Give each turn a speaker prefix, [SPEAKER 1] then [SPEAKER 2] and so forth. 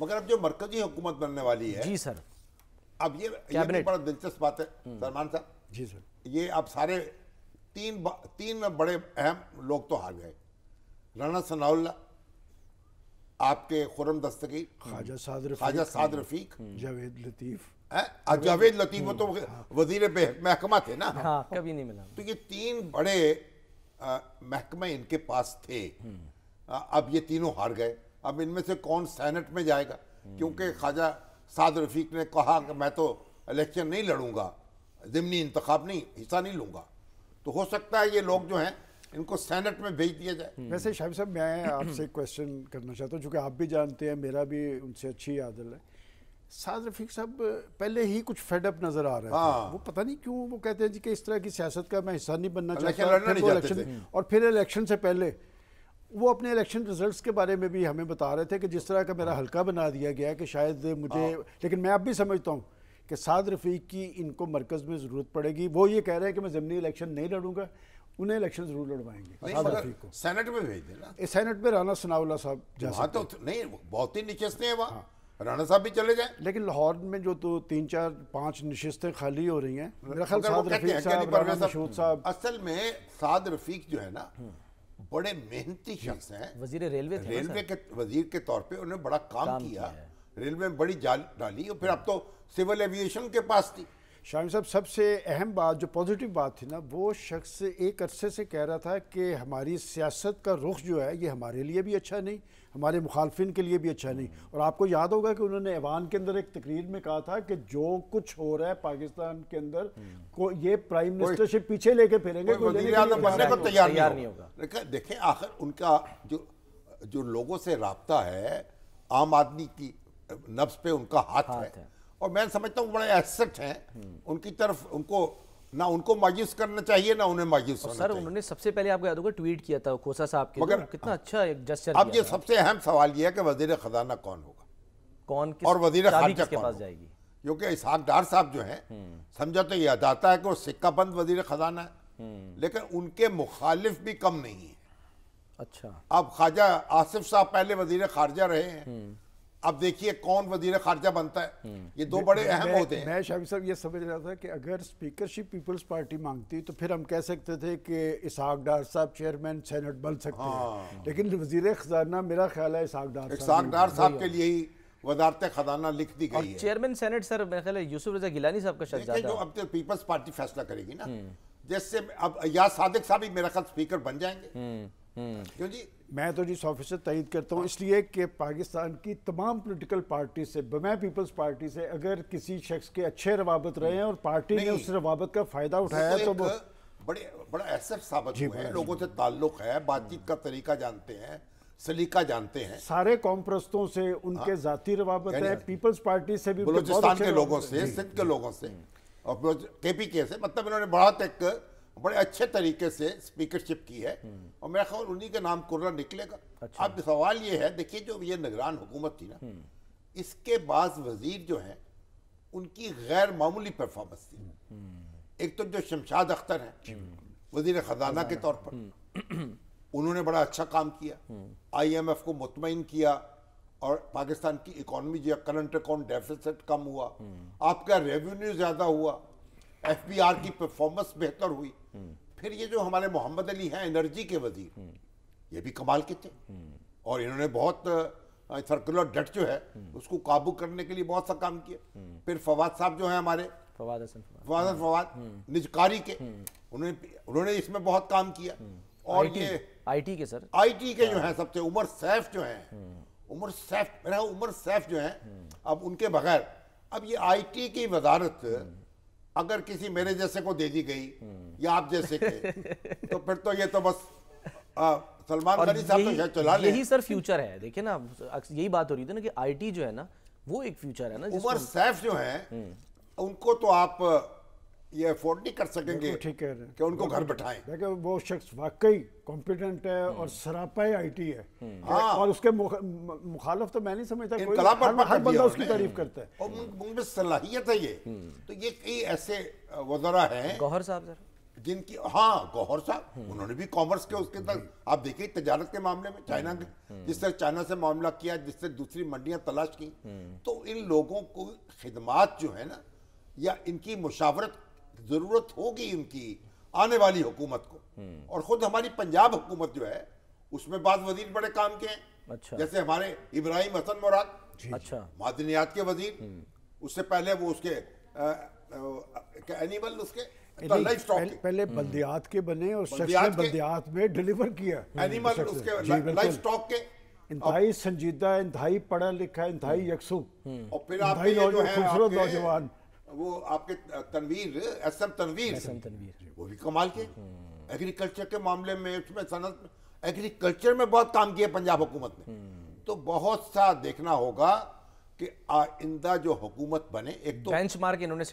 [SPEAKER 1] मगर अब जो मरकजी हुकूमत बनने वाली है जी सर अब ये ये तो बड़ा दिलचस्प बात है हम्म। सलमान साहब जी सर ये आप सारे तीन तीन बड़े अहम लोग तो हार गए राणा सनाउल्ला आपके खुरम दस्तगी ख्वाजा साद रफीक
[SPEAKER 2] जावेद लतीफ़ हम्म। जावेद लतीफ हम्म। वो तो हाँ। वजीर महकमा थे ना हाँ, कभी नहीं मिला तो
[SPEAKER 1] ये तीन बड़े महकमे इनके पास थे अब ये तीनों हार गए अब इनमें से कौन सैनेट में जाएगा क्योंकि ख्वाजा साद रफीक ने कहा कि मैं तो इलेक्शन नहीं लड़ूंगा ज़िमनी इंतखब नहीं हिस्सा नहीं लूंगा तो हो सकता है ये लोग जो हैं इनको सेनेट में
[SPEAKER 2] भेज दिया जाए हम्म। वैसे शाहिब साहब मैं आपसे क्वेश्चन करना चाहता हूँ चूँकि आप भी जानते हैं मेरा भी उनसे अच्छी आदल है साद रफीक साहब पहले ही कुछ फेडअप नजर आ रहा है हाँ। वो पता नहीं क्यों वो कहते हैं जी कि इस तरह की सियासत का मैं हिस्सा नहीं बनना चाहता इलेक्शन और फिर इलेक्शन से पहले वो अपने इलेक्शन रिजल्ट्स के बारे में भी हमें बता रहे थे कि जिस तरह का मेरा हल्का बना दिया गया कि शायद मुझे हाँ। लेकिन मैं अब भी समझता हूँ कि साद रफीक की इनको मरकज़ में ज़रूरत पड़ेगी वो ये कह रहे हैं कि मैं ज़मनी इलेक्शन नहीं लड़ूंगा उन्हें इलेक्शन ज़रूर लड़वाएंगे
[SPEAKER 1] सेनेट में भेज
[SPEAKER 2] देना सेनेट में राना सनाउल्ला साहब जहाँ तो नहीं
[SPEAKER 1] बहुत ही निचस्ते हैं वहाँ हाँ।
[SPEAKER 2] राणा साहब भी चले जाए लेकिन लाहौर में जो तो तीन चार पांच नशस्तें खाली हो रही हैं साद रफीक साहब
[SPEAKER 1] असल में साद रफीक जो है ना हम्म। बड़े मेहनती शख्स हैं वजीर रेलवे रेलवे के वजीर के तौर पे उन्होंने बड़ा काम, काम किया,
[SPEAKER 2] किया रेलवे में बड़ी जाल डाली और फिर अब तो सिविल एविएशन के पास थी शाम साहब सबसे अहम बात जो पॉजिटिव बात थी ना वो शख्स एक अरसे से कह रहा था कि हमारी सियासत का रुख जो है ये हमारे लिए भी अच्छा नहीं हमारे मुखालफिन के लिए भी अच्छा नहीं और आपको याद होगा कि उन्होंने ऐवान के अंदर एक तकरीर में कहा था कि जो कुछ हो रहा है पाकिस्तान के अंदर को ये प्राइम मिनिस्टरशिप पीछे लेके फिरेंगे
[SPEAKER 1] देखें आखिर उनका जो जो लोगों से रबता है आम आदमी की नफ्स पे उनका हाथ है और मैं समझता हूँ बड़े एसेट हैं उनकी तरफ उनको ना उनको मायूस करना चाहिए ना उन्हें मायूस करना सर उन्होंने सबसे पहले आपको याद होगा ट्वीट किया था
[SPEAKER 2] खोसा साहब के मगर तो कितना अच्छा एक जस्टर अब ये सबसे
[SPEAKER 1] अहम सवाल ये है कि वजीर खजाना कौन होगा कौन किस और वजीर खारजा के पास जाएगी क्योंकि इसहाक डार साहब जो हैं हम्म। समझा तो यह आता है कि वो सिक्का बंद वजीर खजाना है हम्म। लेकिन उनके मुखालिफ भी कम नहीं है अच्छा अब ख्वाजा आसिफ साहब पहले वजीर खारजा रहे हैं हम्म। अब देखिए कौन वजीर खारजा बनता है हम्म। ये दो बड़े अहम होते हैं
[SPEAKER 2] मैं शामी साहब ये समझ रहा था कि अगर स्पीकरशिप पीपल्स पार्टी मांगती तो फिर हम कह सकते थे कि इसहाक डार साहब चेयरमैन सेनेट बन सकते हैं हाँ। लेकिन वजीर खजाना मेरा ख्याल है इसहाक डार इसहाक डार साहब के लिए ही
[SPEAKER 1] वजारत खजाना लिख दी गई चेयरमैन सेनेट सर मेरा ख्याल यूसुफ रजा गिलानी साहब का शख्स जो अब तो पीपल्स पार्टी फैसला करेगी ना हम्म। जैसे अब या सादिक साहब ही मेरा ख्याल स्पीकर बन जाएंगे हम्म।
[SPEAKER 2] क्योंकि मैं तो जी सौ फीसद तयद करता हूँ इसलिए कि पाकिस्तान की तमाम पोलिटिकल पार्टी से बमै पीपल्स पार्टी से अगर किसी शख्स के अच्छे रवाबत रहे हैं और पार्टी ने उस रवाबत का फायदा उठाया तो, वो
[SPEAKER 1] बड़े बड़ा एसेट साबित हुए हैं लोगों से ताल्लुक है बातचीत का तरीका जानते हैं सलीका जानते हैं
[SPEAKER 2] सारे कॉमप्रस्तों से उनके जाती रवाबत है पीपल्स पार्टी से भी बलोचिस्तान के लोगों से सिंध
[SPEAKER 1] के लोगों से और के पी के से मतलब इन्होंने बहुत एक बड़े अच्छे तरीके से स्पीकरशिप की है और मेरा ख्याल उन्हीं का नाम कुर्रा निकलेगा अच्छा। अब सवाल ये है देखिए जो ये निगरान हुकूमत थी ना हम्म। इसके बाद वजीर जो हैं उनकी गैर मामूली परफॉर्मेंस थी हम्म। एक तो जो शमशाद अख्तर हैं हम्म। वजीर खजाना के तौर पर उन्होंने बड़ा अच्छा काम किया आईएमएफ को मुतमिन किया और पाकिस्तान की इकोनॉमी जो करंट अकाउंट डेफिसिट कम हुआ आपका रेवेन्यू ज़्यादा हुआ एफबीआर की परफॉर्मेंस बेहतर हुई फिर ये जो हमारे मोहम्मद अली हैं एनर्जी के वजीर ये भी कमाल के थे और इन्होंने बहुत सर्कुलर डेट जो है उसको काबू करने के लिए बहुत सा काम किया फिर फवाद साहब जो है हमारे फवाद फवाद फवाद हम्म। निजकारी के हम्म। उन्होंने उन्होंने इसमें बहुत काम किया हम्म। और ये आईटी के सर आईटी के जो हाँ। है सबसे उमर सैफ जो है उमर सैफ मेरा उमर सैफ जो है अब उनके बगैर अब ये आईटी की वजारत अगर किसी मेरे जैसे को दे दी गई या आप जैसे के तो फिर तो ये तो बस सलमान खानी साहब तो चला यही सर फ्यूचर है देखे ना यही बात हो रही थी ना कि आईटी जो है
[SPEAKER 2] ना वो एक फ्यूचर है ना उमर सैफ जो है
[SPEAKER 1] हम्म। उनको तो आप ये अफोर्ड नहीं कर सकेंगे ठीक
[SPEAKER 2] कह रहे कि उनको घर बैठाए देखिए वो शख्स वाकई कॉम्पिटेंट है और हम्म। सरापाई आईटी है हम्म। हाँ। और उसके मुखालफ तो मैं नहीं समझता कोई हर, हर बंदा उसकी तारीफ करता है और
[SPEAKER 1] उनमें सलाहियत है ये हम्म। तो ये कई ऐसे वजरा हैं गौहर साहब जरा जिनकी हाँ गौहर साहब उन्होंने भी कॉमर्स के उसके अंदर आप देखिए तजारत के मामले में चाइना के जिस तरह चाइना से मामला किया जिस तरह दूसरी मंडियां तलाश की तो इन लोगों को खिदमात जो है ना या इनकी मुशावरत ज़रूरत होगी उनकी आने वाली हुकूमत को हम्म। और ख़ुद हमारी पंजाब हुकूमत जो है उसमें बाद वजीर बड़े काम के हैं अच्छा जैसे हमारे इब्राहिम हसन मुराद अच्छा मादनियात के वजीर हम्म। उससे पहले वो उसके एनिमल
[SPEAKER 2] उसके तो पहले, हम्म। बल्दियात के बने और बल्दियात, में डिलीवर किया एनिमल उसके लाइफ स्टॉक के संजीदा इंतहाई पढ़ा लिखा इंतहाई यकसू और फिर आप जो है खूबसूरत नौजवान
[SPEAKER 1] वो आपके Tanveer S M Tanveer S M Tanveer वो भी कमाल के हम्म। एग्रीकल्चर के मामले में उसमें सनत एग्रीकल्चर में बहुत काम किया पंजाब हुकूमत ने हम्म। तो बहुत सा देखना होगा कि आइंदा जो हुकूमत बने एक तो बेंचमार्क इन्होंने